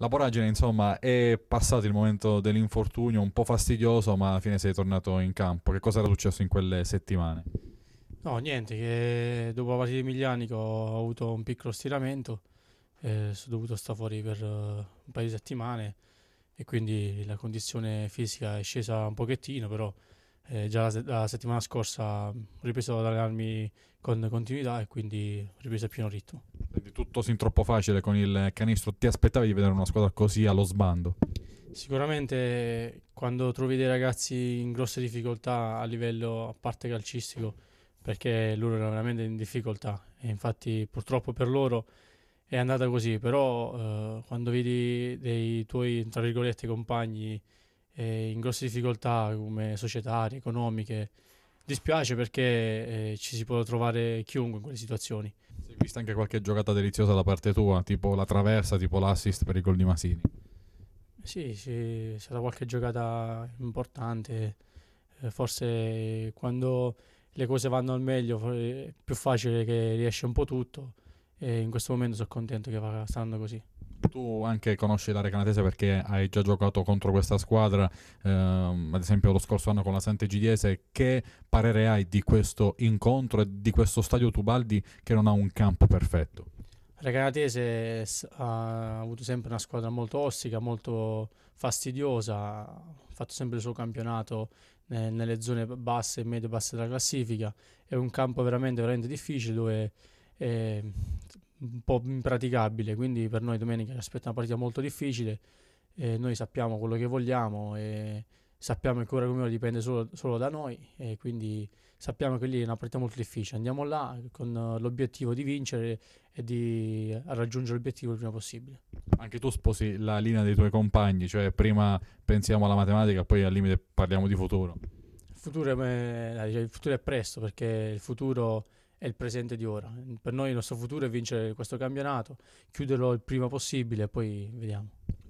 la voragine, insomma, è passato il momento dell'infortunio, un po' fastidioso, ma alla fine sei tornato in campo. Che cosa era successo in quelle settimane? No, niente, che dopo la partita di Miglianico ho avuto un piccolo stiramento, eh, sono dovuto stare fuori per eh, un paio di settimane e quindi la condizione fisica è scesa un pochettino, però eh, già la, la, settimana scorsa ho ripreso ad allenarmi con continuità e quindi ho ripreso a pieno ritmo tutto sin troppo facile con il canestro, ti aspettavi di vedere una squadra così allo sbando? Sicuramente quando trovi dei ragazzi in grosse difficoltà a livello a parte calcistico, perché loro erano veramente in difficoltà e infatti purtroppo per loro è andata così, però eh, quando vedi dei tuoi, tra virgolette, compagni eh, in grosse difficoltà come societari, economiche, dispiace perché eh, ci si può trovare chiunque in quelle situazioni vista anche qualche giocata deliziosa da parte tua, tipo la traversa, tipo l'assist per il gol di Masini. Sì, sì, è stata qualche giocata importante. Eh, forse quando le cose vanno al meglio è più facile che riesce un po' tutto e in questo momento sono contento che va, sta andando così tu anche conosci l'area canadese perché hai già giocato contro questa squadra, ehm, ad esempio lo scorso anno con la Sante Gidiese, Che parere hai di questo incontro e di questo stadio Tubaldi che non ha un campo perfetto? La canadese ha avuto sempre una squadra molto ostica, molto fastidiosa, ha fatto sempre il suo campionato nelle zone basse e medio basse della classifica. È un campo veramente, veramente difficile dove eh, un po' impraticabile, quindi per noi domenica ci aspetta una partita molto difficile, noi sappiamo quello che vogliamo e sappiamo ancora come dipende solo, solo, da noi e quindi sappiamo che lì è una partita molto difficile, andiamo là con l'obiettivo di vincere e di raggiungere l'obiettivo il prima possibile. Anche tu sposi la linea dei tuoi compagni, cioè prima pensiamo alla matematica, poi al limite parliamo di futuro. Il futuro è, eh, il futuro è presto perché il futuro è il presente di ora. Per noi il nostro futuro è vincere questo campionato, chiuderlo il prima possibile e poi vediamo.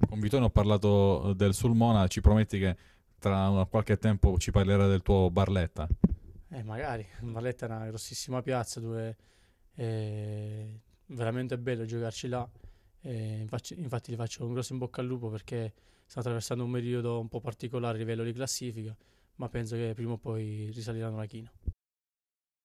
Con Vittorio ho parlato eh, del Sulmona, ci prometti che tra qualche tempo ci parlerà del tuo Barletta? Eh, magari, Barletta è una grossissima piazza dove è veramente bello giocarci là. E infatti, infatti gli faccio un grosso in bocca al lupo perché sta attraversando un periodo un po' particolare a livello di classifica, ma penso che prima o poi risaliranno la china.